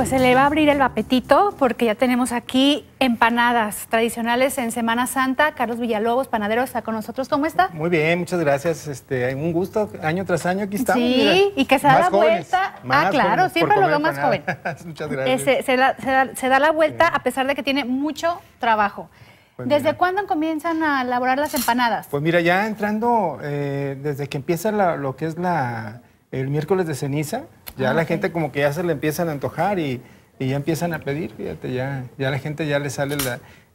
Pues se le va a abrir el apetito porque ya tenemos aquí empanadas tradicionales en Semana Santa. Carlos Villalobos, panadero, está con nosotros. ¿Cómo está? Muy bien, muchas gracias. Este, un gusto, año tras año aquí estamos. Sí, y que se da la vuelta. ah, claro, siempre lo veo más joven. muchas gracias. Eh, se, da, la vuelta a pesar de que tiene mucho trabajo. Pues ¿Desde cuándo comienzan a elaborar las empanadas? Pues mira, ya entrando, eh, desde que empieza lo que es la, el miércoles de ceniza, ya ah, la gente como que ya se le empiezan a antojar y, ya empiezan a pedir, fíjate, ya, ya la gente ya le sale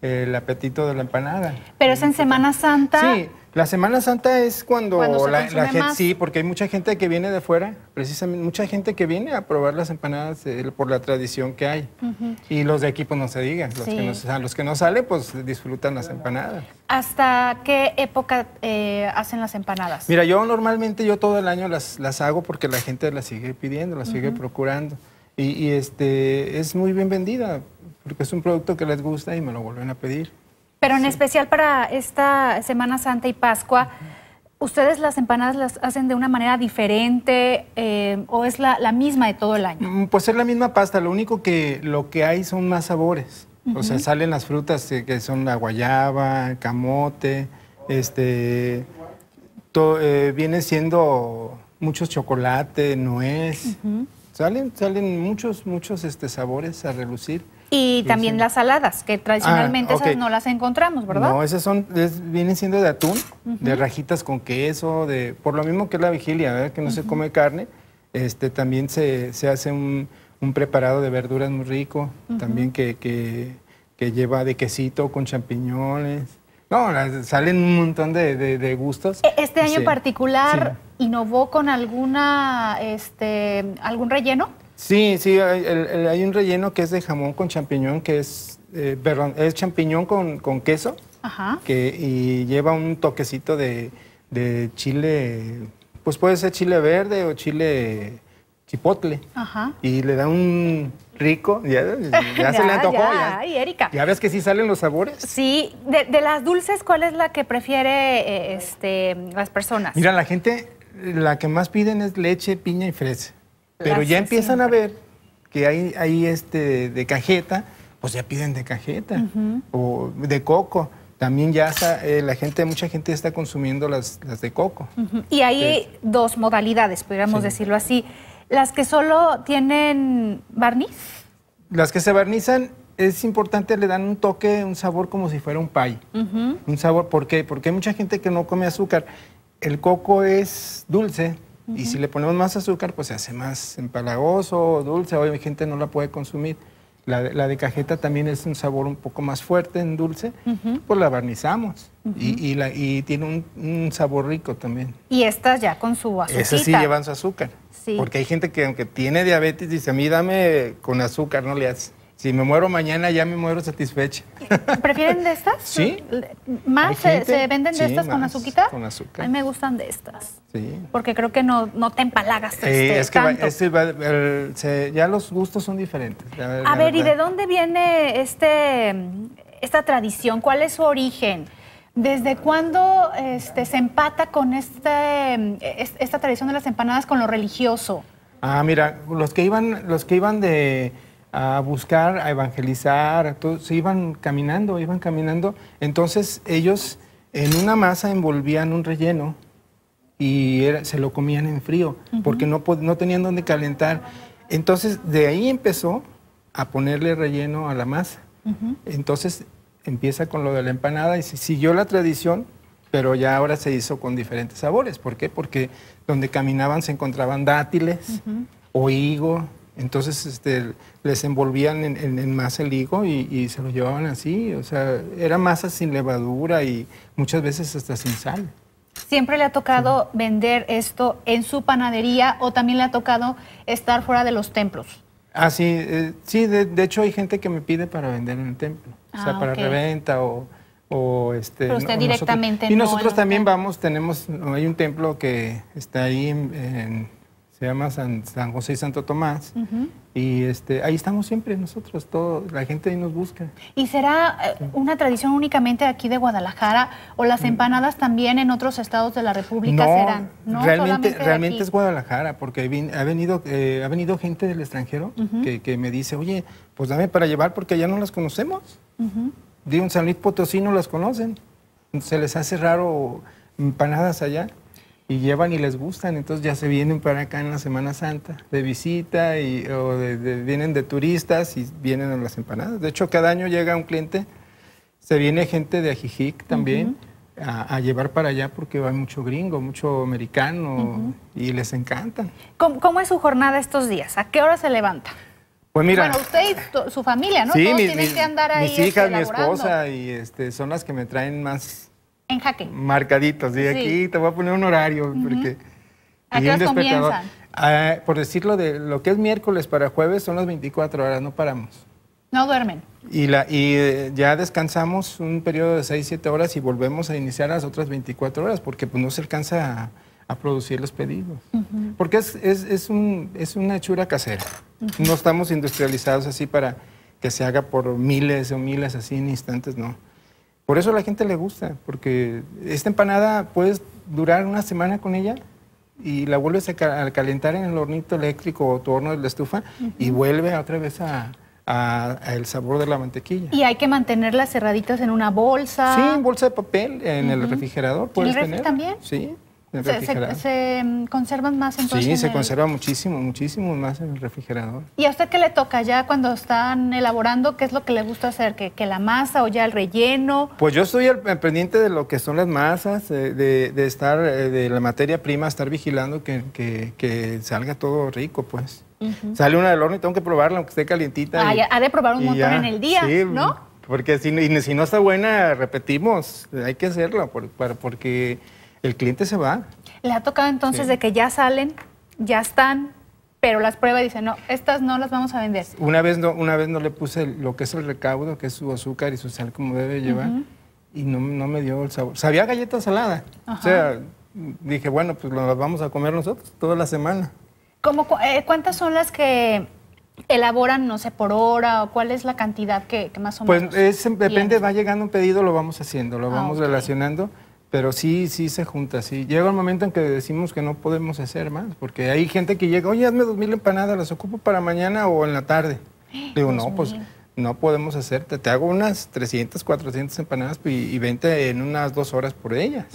el apetito de la empanada. Pero es en Semana Santa. La Semana Santa es cuando, la, gente, sí, porque hay mucha gente que viene de fuera, precisamente mucha gente que viene a probar las empanadas eh, por la tradición que hay. Y los de aquí, pues no se digan, los, que, los que no salen, pues disfrutan las empanadas. ¿Hasta qué época eh, hacen las empanadas? Mira, yo normalmente, yo todo el año las, las hago porque la gente las sigue pidiendo, las sigue procurando. Y, y este, es muy bien vendida, porque es un producto que les gusta y me lo vuelven a pedir. Pero en especial para esta Semana Santa y Pascua, ¿ustedes las empanadas las hacen de una manera diferente eh, o es la, misma de todo el año? Mm, pues es la misma pasta, lo único que lo que hay son más sabores. O sea, salen las frutas eh, que son la guayaba, camote, este, eh, viene siendo muchos chocolate, nuez. Salen, salen muchos, muchos este, sabores a relucir. Y también las saladas, que tradicionalmente ah, esas no las encontramos, ¿verdad? No, esas son, vienen siendo de atún, de rajitas con queso, de por lo mismo que es la vigilia, que no se come carne, este, también se, se hace un, preparado de verduras muy rico, también que, lleva de quesito con champiñones. No, salen un montón de, gustos. E, ¿Este año en particular innovó con alguna, este, algún relleno? Sí, sí, hay, un relleno que es de jamón con champiñón, que es, eh, es champiñón con, queso, Que, y lleva un toquecito de, chile, pues puede ser chile verde o chile chipotle. Y le da un rico, ya, se le antojó. Ya, ya. Erika. ¿Ya ves que sí salen los sabores? Sí, de, de las dulces, ¿cuál es la que prefiere eh, este, las personas? Mira, la gente, la que más piden es leche, piña y fresa. Pero ya empiezan a ver que hay, ahí este de cajeta, pues ya piden de cajeta o de coco. También ya eh, la gente, mucha gente está consumiendo las, de coco. Y hay dos modalidades, podríamos decirlo así. Las que solo tienen barniz. Las que se barnizan es importante, le dan un toque, un sabor como si fuera un pay. Un sabor, ¿por qué? Porque hay mucha gente que no come azúcar. El coco es dulce, y si le ponemos más azúcar, pues se hace más empalagoso, dulce, hoy gente no la puede consumir. La de, cajeta también es un sabor un poco más fuerte en dulce, pues la barnizamos y, y, la, y, tiene un, sabor rico también. Y estas ya con su azúcar. Esas sí llevan su azúcar. Porque hay gente que aunque tiene diabetes dice, a mí dame con azúcar, no le haces... Si me muero mañana, ya me muero satisfecha. ¿Prefieren de estas? Sí. ¿Más se, venden de estas con más Con azúcar. A mí me gustan de estas. Sí. Porque creo que no, no te empalagas. Sí, este, eh, es que ya los gustos son diferentes. a ver, ¿y de dónde viene este, esta tradición? ¿Cuál es su origen? ¿Desde cuándo este, se empata con este, esta tradición de las empanadas con lo religioso? Ah, mira, los que iban, los que iban de a buscar, a evangelizar, a todos se iban caminando, iban caminando. Entonces ellos en una masa envolvían un relleno y se lo comían en frío, porque no, no tenían donde calentar. Entonces de ahí empezó a ponerle relleno a la masa. Entonces empieza con lo de la empanada y se siguió la tradición, pero ya ahora se hizo con diferentes sabores. ¿Por qué? Porque donde caminaban se encontraban dátiles o higo, entonces este, les envolvían en, masa el higo y, se lo llevaban así. O sea, era masa sin levadura y muchas veces hasta sin sal. ¿Siempre le ha tocado vender esto en su panadería o también le ha tocado estar fuera de los templos? Ah, sí. Eh, sí, de, hecho hay gente que me pide para vender en el templo. o sea, ah, para reventa o... este, Pero usted directamente nosotros, no, y nosotros también vamos tenemos hay un templo que está ahí en se llama San, José y Santo Tomás. Y este, ahí estamos siempre nosotros, todo, la gente ahí nos busca. ¿Y será eh, una tradición únicamente aquí de Guadalajara o las mm. empanadas también en otros estados de la República serán? No, realmente, realmente es Guadalajara, porque ha, venido, eh, ha venido gente del extranjero que, que, me dice, oye, pues dame para llevar porque allá no las conocemos. Uh un San Luis Potosí no las conocen. Se les hace raro empanadas allá y llevan y les gustan, entonces ya se vienen para acá en la Semana Santa de visita y, o vienen de turistas y vienen a las empanadas. De hecho, cada año llega un cliente, se viene gente de Ajijic también a, llevar para allá porque va mucho gringo, mucho americano y les encantan. ¿Cómo, es su jornada estos días? ¿A qué hora se levanta? Pues mira, bueno, usted y su familia, ¿no? Sí, mis, Mis hijas, este, mi esposa, y este, son las que me traen más, en jaque. Marcaditos. Y aquí te voy a poner un horario. porque ¿A comienzan? Ah, por decirlo de lo que es miércoles para jueves son las 24 horas, no paramos. No duermen. Y, la, y eh, ya descansamos un periodo de 6, 7 horas y volvemos a iniciar las otras 24 horas porque pues, no se alcanza a, producir los pedidos. Porque es, es, es, un, es, una hechura casera. No estamos industrializados así para que se haga por miles o miles así en instantes, no. Por eso a la gente le gusta, porque esta empanada puedes durar una semana con ella y la vuelves a, calentar en el hornito eléctrico o tu horno de la estufa y vuelve otra vez a, el sabor de la mantequilla. Y hay que mantenerlas cerraditas en una bolsa. Sí, en bolsa de papel, en el refrigerador puedes el tener. también? Sí. Se, em, conservan más entonces? Sí, se conserva muchísimo, muchísimo más en el refrigerador. ¿Y a usted qué le toca ya cuando están elaborando? ¿Qué es lo que le gusta hacer? ¿Que, la masa o ya el relleno? Pues yo estoy pendiente de lo que son las masas, eh, de, estar, eh, de la materia prima, estar vigilando que, salga todo rico, pues. Sale una del horno y tengo que probarla, aunque esté calientita. ha de probar un montón en el día, ¿no? Porque si, si no está buena, repetimos, hay que hacerla, porque el cliente se va. ¿Le ha tocado entonces de que ya salen, ya están, pero las pruebas dicen, no, estas no las vamos a vender? Una vez no, una vez no le puse lo que es el recaudo, que es su azúcar y su sal como debe llevar, y no, no, me dio el sabor. Sabía galleta salada. O sea, dije, bueno, pues las vamos a comer nosotros toda la semana. ¿Cómo, eh, ¿Cuántas son las que elaboran, no sé, por hora o cuál es la cantidad que, más o pues menos? Pues depende, va llegando un pedido, lo vamos haciendo, lo ah, vamos relacionando. Pero sí, sí se junta, sí. Llega el momento en que decimos que no podemos hacer más, porque hay gente que llega, oye, hazme dos mil empanadas, las ocupo para mañana o en la tarde. Digo, no, pues no podemos hacerte. Te hago unas 300, 400 empanadas y, vente en unas dos horas por ellas.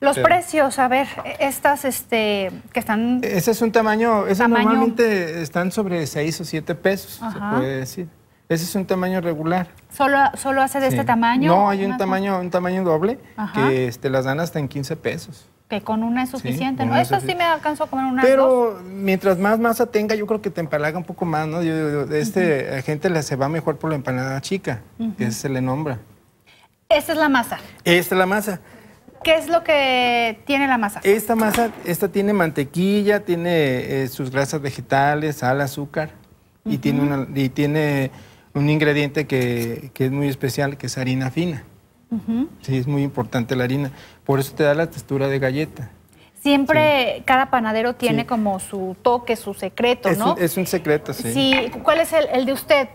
Los precios, a ver, e, estas este, que están... Ese es un tamaño, normalmente están sobre 6 o 7 pesos, se puede decir. Ese es un tamaño regular. ¿Solo, solo hace de este tamaño? No, hay un tamaño, un tamaño doble que este, las dan hasta en 15 pesos. Que con una es suficiente, ¿no? Eso sí me alcanzó a comer una. Pero mientras más masa tenga, yo creo que te empalaga un poco más, ¿no? Yo, este, gente se va mejor por la empanada chica, que se le nombra. Esta es la masa. Esta es la masa. ¿Qué es lo que tiene la masa? Esta masa, esta tiene mantequilla, tiene eh, sus grasas vegetales, sal, azúcar y tiene, y tiene un ingrediente que, es muy especial, que es harina fina. Sí, es muy importante la harina. Por eso te da la textura de galleta. Siempre cada panadero tiene como su toque, su secreto, ¿no? es un secreto, sí. sí. ¿Cuál es el, de usted?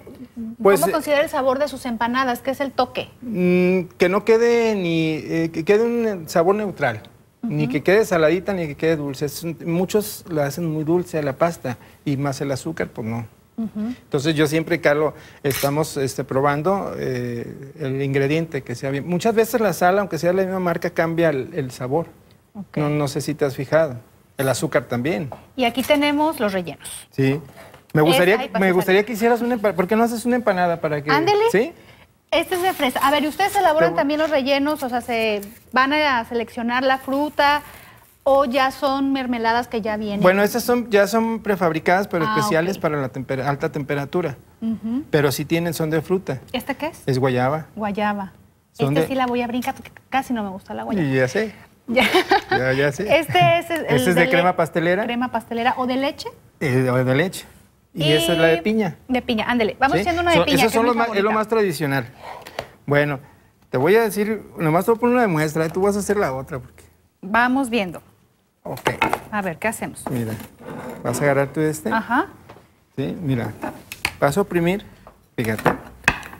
Pues, ¿Cómo eh, considera el sabor de sus empanadas? ¿Qué es el toque? Mm, que no quede ni eh, que quede un sabor neutral, ni que quede saladita ni que quede dulce. muchos la hacen muy dulce a la pasta y más el azúcar, pues no. Entonces yo siempre, Carlos, estamos este, probando eh, el ingrediente que sea bien. Muchas veces la sal, aunque sea la misma marca, cambia el, sabor. No, sé si te has fijado. El azúcar también. Y aquí tenemos los rellenos. Sí. Me gustaría, me gustaría que hicieras una empanada. ¿Por qué no haces una empanada para que... Ándele. ¿Sí? Este es de fresa. A ver, ustedes elaboran también los rellenos? O sea, ¿se van a seleccionar la fruta? o ya son mermeladas que ya vienen? Bueno, estas son, ya son prefabricadas, pero ah, especiales para la alta temperatura. Pero si tienen, son de fruta. ¿Esta qué es? Es guayaba. Guayaba. esta sí la voy a brincar porque casi no me gusta la guayaba. Y ya sé. Ya. ya, sé. Este es, este de, crema pastelera. Crema pastelera. ¿O de leche? Eh, o de leche. Y, esa es la de piña. De piña, ándele. Vamos haciendo una de piña. Eso es, lo más, tradicional. Bueno, te voy a decir, nomás te voy a poner una de muestra, tú vas a hacer la otra. Porque... Vamos viendo. Ok. A ver, ¿qué hacemos? Mira, vas a agarrar tú este. Ajá. Sí, mira. Vas a oprimir, fíjate.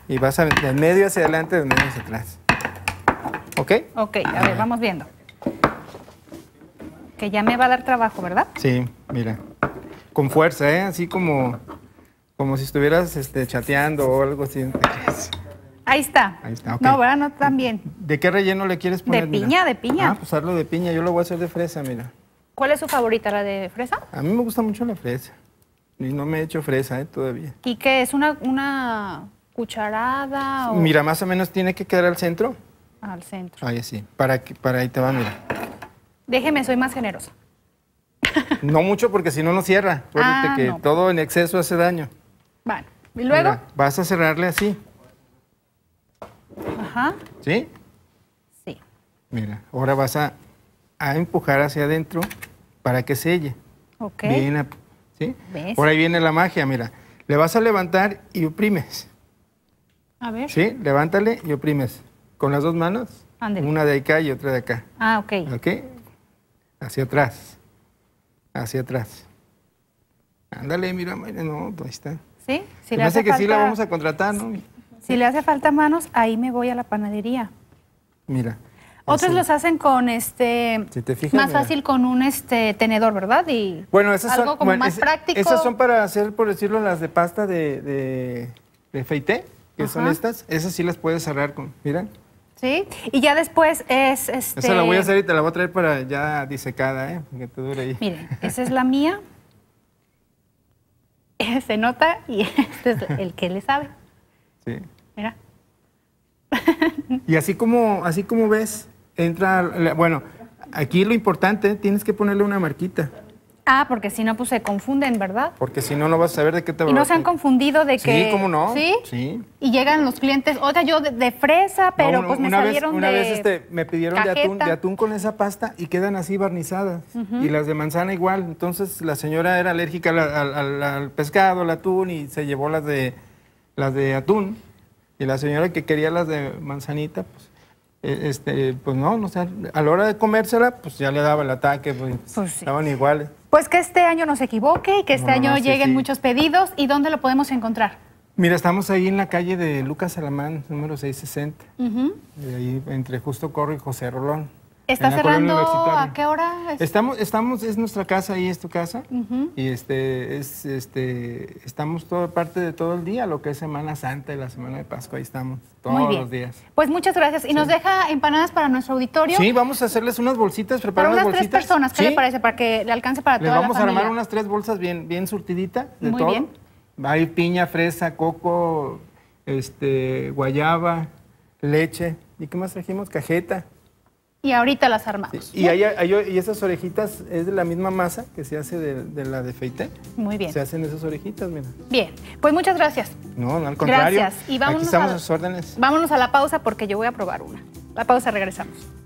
Y vas a, del medio hacia adelante, de medio hacia atrás. ¿Ok? Ok, a ver, vamos viendo. Que ya me va a dar trabajo, ¿verdad? Sí, mira. Con fuerza, ¿eh? Así como, como si estuvieras este, chateando o algo así. Ahí está. Ahí está, ok. No, ¿verdad? No tan bien. ¿De qué relleno le quieres poner? De piña, de piña. Ah, pues de piña. Yo lo voy a hacer de fresa, mira. ¿Cuál es su favorita, la de fresa? A mí me gusta mucho la fresa. Y no me he hecho fresa eh, todavía. ¿Y qué es? ¿Una, una cucharada? O... Mira, más o menos tiene que quedar al centro. Al centro. Ahí sí. Para, para ahí te va, mira. Déjeme, soy más generosa. No mucho porque si no, no cierra. Acuérdate ah, que todo en exceso hace daño. Bueno. ¿Y luego? vas a cerrarle así. ¿Sí? Sí. Mira, ahora vas a, empujar hacia adentro para que selle. Ok. ¿sí? Por ahí viene la magia, mira. Le vas a levantar y oprimes. A ver. Sí, levántale y oprimes. Con las dos manos. Ándale. Una de acá y otra de acá. Ah, ok. Ok. Hacia atrás. Hacia atrás. Ándale, mira, no, ahí está. ¿Sí? Si que sí la vamos a contratar, ¿no? Si le hace falta manos, ahí me voy a la panadería. Mira. Otros los hacen con este. Si te fijas, más fácil con un este tenedor, ¿verdad? Y bueno, esas algo como más práctico. Esas son para hacer, por decirlo, las de pasta de, de, feité, que son estas. Esas sí las puedes cerrar con. Mira. ¿Sí? Y ya después es. Este... Esa la voy a hacer y te la voy a traer para ya disecada, ¿eh? Que te dure ahí. Miren, esa es la mía. Se nota y este es el que le sabe. Sí. Mira. y así como, así como ves, entra, bueno, aquí lo importante, tienes que ponerle una marquita. Ah, porque si no, pues se confunden, ¿verdad? Porque si no, no vas a saber de qué te va. Y no se han confundido de que. Sí, ¿cómo no? Sí. Sí. Y llegan los clientes, sea yo de, fresa, pero pues me salieron vez este, me pidieron de atún, con esa pasta y quedan así barnizadas. Y las de manzana igual. Entonces la señora era alérgica al, al pescado, al atún y se llevó las de las de atún, y la señora que quería las de manzanita, pues e, este, pues no, no sé, a la hora de comérsela, pues ya le daba el ataque, pues, pues estaban iguales. Pues que este año no se equivoque y que este año lleguen muchos pedidos. ¿Y dónde lo podemos encontrar? Mira, estamos ahí en la calle de Lucas Salamán, número 660, ahí entre Justo Corro y José Rolón. ¿Está cerrando a qué hora? Estamos, estamos, es nuestra casa y es tu casa. Y este, es, este, estamos toda parte de todo el día, lo que es Semana Santa y la Semana de Pascua, ahí estamos, todos los días. Pues muchas gracias. ¿Y nos deja empanadas para nuestro auditorio? Sí, vamos a hacerles unas bolsitas, preparar para unas tres personas, ¿qué le parece? Para que le alcance para toda vamos a armar unas tres bolsas bien, bien surtidita Muy Bien. Hay piña, fresa, coco, este, guayaba, leche. ¿Y qué más trajimos? Cajeta. Y ahorita las armamos. Y, y esas orejitas es de la misma masa que se hace de, la de feite. Muy bien. Se hacen esas orejitas, mira. Bien, pues muchas gracias. No, no al contrario. Gracias. Y estamos a sus órdenes. Vámonos a la pausa porque yo voy a probar una. La pausa, regresamos.